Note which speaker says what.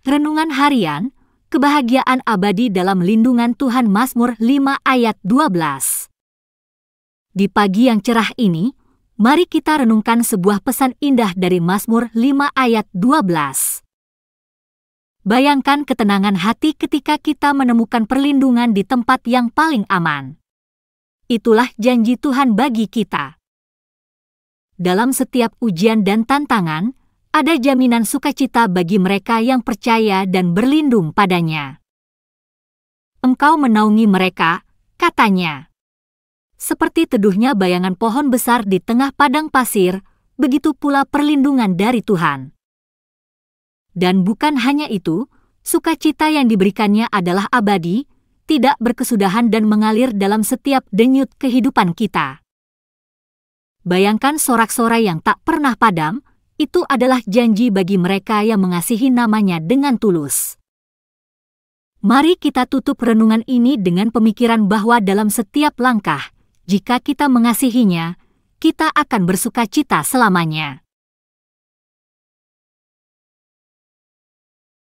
Speaker 1: Renungan harian, kebahagiaan abadi dalam lindungan Tuhan Mazmur 5 ayat 12. Di pagi yang cerah ini, mari kita renungkan sebuah pesan indah dari Mazmur 5 ayat 12. Bayangkan ketenangan hati ketika kita menemukan perlindungan di tempat yang paling aman. Itulah janji Tuhan bagi kita. Dalam setiap ujian dan tantangan, ada jaminan sukacita bagi mereka yang percaya dan berlindung padanya. Engkau menaungi mereka, katanya. Seperti teduhnya bayangan pohon besar di tengah padang pasir, begitu pula perlindungan dari Tuhan. Dan bukan hanya itu, sukacita yang diberikannya adalah abadi, tidak berkesudahan dan mengalir dalam setiap denyut kehidupan kita. Bayangkan sorak-sorai yang tak pernah padam, itu adalah janji bagi mereka yang mengasihi namanya dengan tulus. Mari kita tutup renungan ini dengan pemikiran bahwa dalam setiap langkah, jika kita mengasihinya, kita akan bersuka cita selamanya.